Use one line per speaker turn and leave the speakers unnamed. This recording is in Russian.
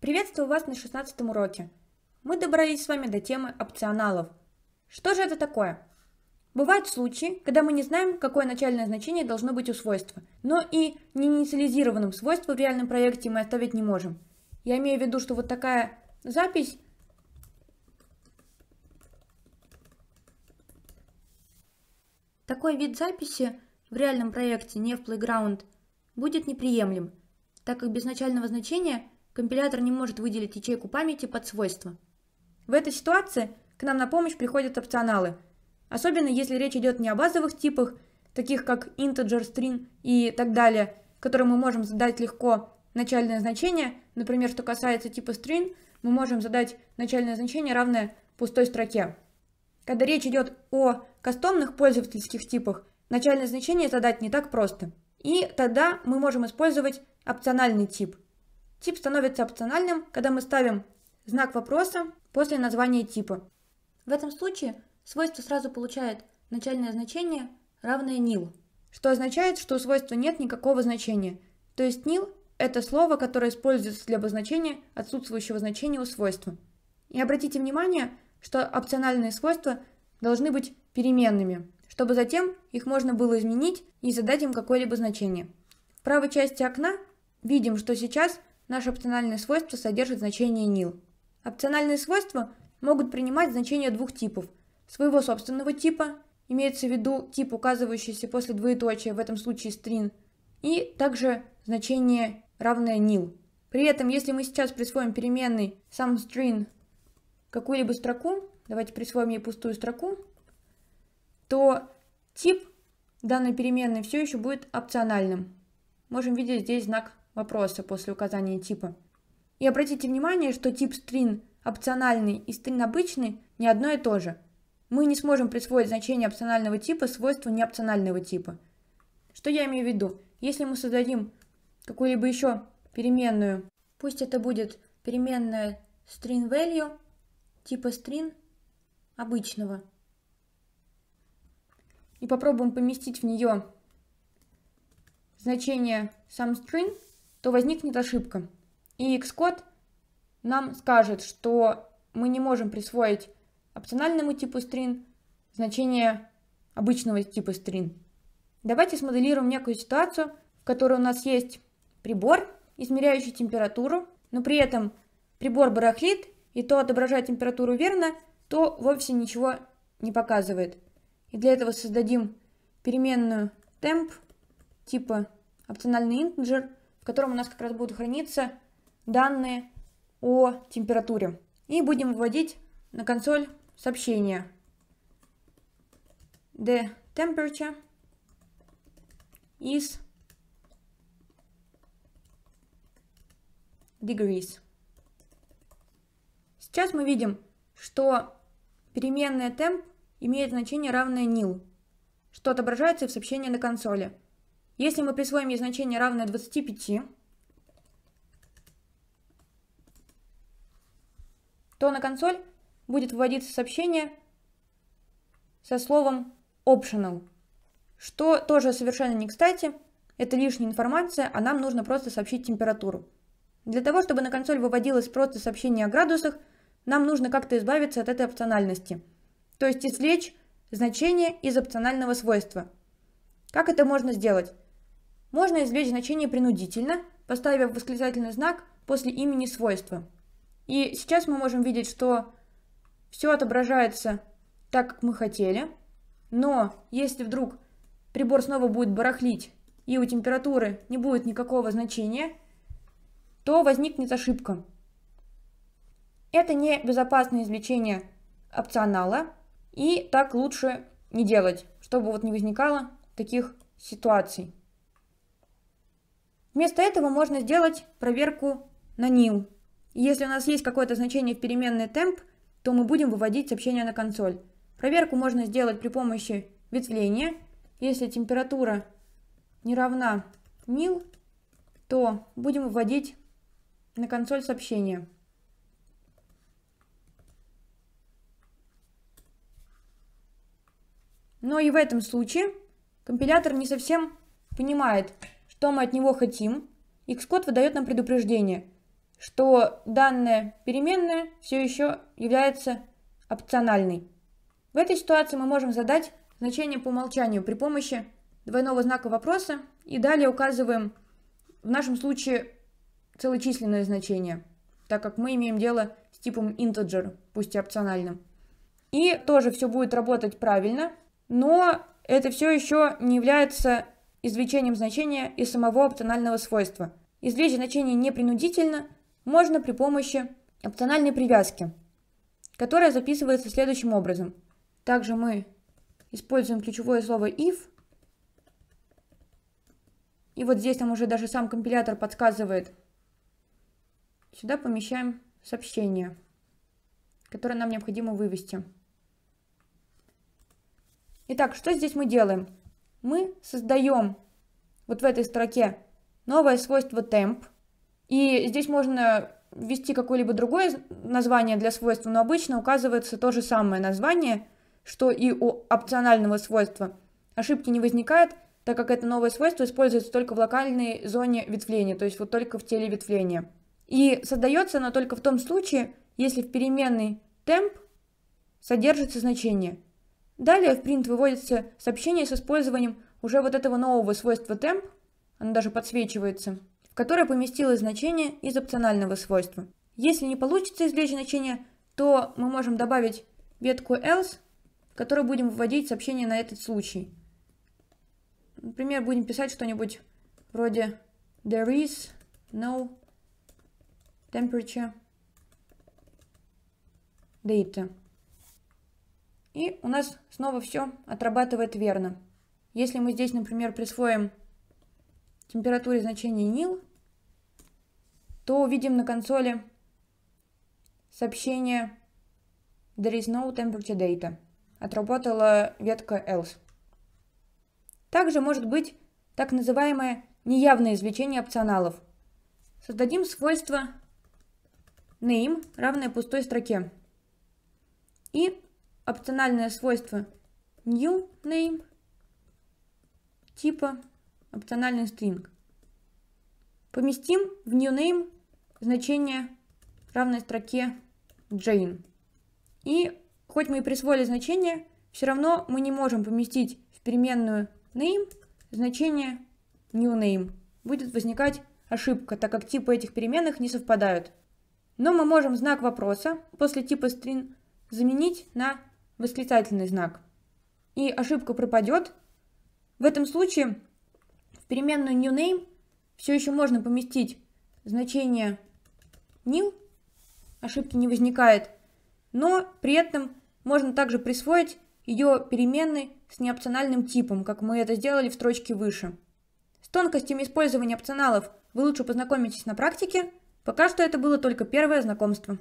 Приветствую вас на 16 уроке. Мы добрались с вами до темы опционалов. Что же это такое? Бывают случаи, когда мы не знаем, какое начальное значение должно быть у свойства, но и неинициализированным свойство в реальном проекте мы оставить не можем. Я имею в виду, что вот такая запись Такой вид записи в реальном проекте, не в Playground, будет неприемлем, так как без начального значения – компилятор не может выделить ячейку памяти под свойство. В этой ситуации к нам на помощь приходят опционалы, особенно если речь идет не о базовых типах, таких как integer, string и так далее, которым мы можем задать легко начальное значение, например, что касается типа string, мы можем задать начальное значение, равное пустой строке. Когда речь идет о кастомных пользовательских типах, начальное значение задать не так просто. И тогда мы можем использовать опциональный тип – Тип становится опциональным, когда мы ставим знак вопроса после названия типа. В этом случае свойство сразу получает начальное значение, равное nil, что означает, что у свойства нет никакого значения. То есть nil – это слово, которое используется для обозначения отсутствующего значения у свойства. И обратите внимание, что опциональные свойства должны быть переменными, чтобы затем их можно было изменить и задать им какое-либо значение. В правой части окна видим, что сейчас Наше опциональное свойство содержит значение nil. Опциональные свойства могут принимать значение двух типов. Своего собственного типа, имеется в виду тип, указывающийся после двоеточия, в этом случае string, и также значение равное nil. При этом, если мы сейчас присвоим переменной сам string какую-либо строку, давайте присвоим ей пустую строку, то тип данной переменной все еще будет опциональным. Можем видеть здесь знак вопроса после указания типа. И обратите внимание, что тип string опциональный и string обычный не одно и то же. Мы не сможем присвоить значение опционального типа свойству неопционального типа. Что я имею в виду? Если мы создадим какую-либо еще переменную, пусть это будет переменная string value типа string обычного, и попробуем поместить в нее значение sum string – то возникнет ошибка. И Xcode нам скажет, что мы не можем присвоить опциональному типу string значение обычного типа string. Давайте смоделируем некую ситуацию, в которой у нас есть прибор, измеряющий температуру, но при этом прибор барахлит, и то отображает температуру верно, то вовсе ничего не показывает. И для этого создадим переменную temp типа опциональный интеджер – в котором у нас как раз будут храниться данные о температуре. И будем вводить на консоль сообщение the temperature is degrees. Сейчас мы видим, что переменная temp имеет значение равное nil, что отображается в сообщении на консоли. Если мы присвоим ей значение равное 25, то на консоль будет выводиться сообщение со словом optional, что тоже совершенно не кстати, это лишняя информация, а нам нужно просто сообщить температуру. Для того, чтобы на консоль выводилось просто сообщение о градусах, нам нужно как-то избавиться от этой опциональности. То есть извлечь значение из опционального свойства. Как это можно сделать? Можно извлечь значение принудительно, поставив восклицательный знак после имени свойства. И сейчас мы можем видеть, что все отображается так, как мы хотели. Но если вдруг прибор снова будет барахлить и у температуры не будет никакого значения, то возникнет ошибка. Это не безопасное извлечение опционала, и так лучше не делать, чтобы вот не возникало таких ситуаций. Вместо этого можно сделать проверку на nil. Если у нас есть какое-то значение в переменной темп, то мы будем выводить сообщение на консоль. Проверку можно сделать при помощи ветвления. Если температура не равна nil, то будем выводить на консоль сообщение. Но и в этом случае Компилятор не совсем понимает, что мы от него хотим. Xcode выдает нам предупреждение, что данная переменная все еще является опциональной. В этой ситуации мы можем задать значение по умолчанию при помощи двойного знака вопроса и далее указываем в нашем случае целочисленное значение, так как мы имеем дело с типом integer, пусть и опциональным. И тоже все будет работать правильно, но это все еще не является извлечением значения из самого опционального свойства. Извлечь значение непринудительно можно при помощи опциональной привязки, которая записывается следующим образом. Также мы используем ключевое слово if. И вот здесь нам уже даже сам компилятор подсказывает. Сюда помещаем сообщение, которое нам необходимо вывести. Итак, что здесь мы делаем? Мы создаем вот в этой строке новое свойство temp, И здесь можно ввести какое-либо другое название для свойства, но обычно указывается то же самое название, что и у опционального свойства. Ошибки не возникает, так как это новое свойство используется только в локальной зоне ветвления, то есть вот только в теле ветвления. И создается оно только в том случае, если в переменной temp содержится значение – Далее в print выводится сообщение с использованием уже вот этого нового свойства temp, оно даже подсвечивается, в которое поместилось значение из опционального свойства. Если не получится извлечь значение, то мы можем добавить ветку else, в которой будем выводить сообщение на этот случай. Например, будем писать что-нибудь вроде there is no temperature data. И у нас снова все отрабатывает верно. Если мы здесь, например, присвоим температуре значение нил, то увидим на консоли сообщение There is no temperature data. Отработала ветка else. Также может быть так называемое неявное извлечение опционалов. Создадим свойство name, равное пустой строке. И опциональное свойство new name типа опциональный string. Поместим в new name значение равной строке Jane. И хоть мы и присвоили значение, все равно мы не можем поместить в переменную name значение new name. Будет возникать ошибка, так как типы этих переменных не совпадают. Но мы можем знак вопроса после типа string заменить на восклицательный знак, и ошибка пропадет, в этом случае в переменную new name все еще можно поместить значение new, ошибки не возникает, но при этом можно также присвоить ее переменной с неопциональным типом, как мы это сделали в строчке выше. С тонкостями использования опционалов вы лучше познакомитесь на практике. Пока что это было только первое знакомство.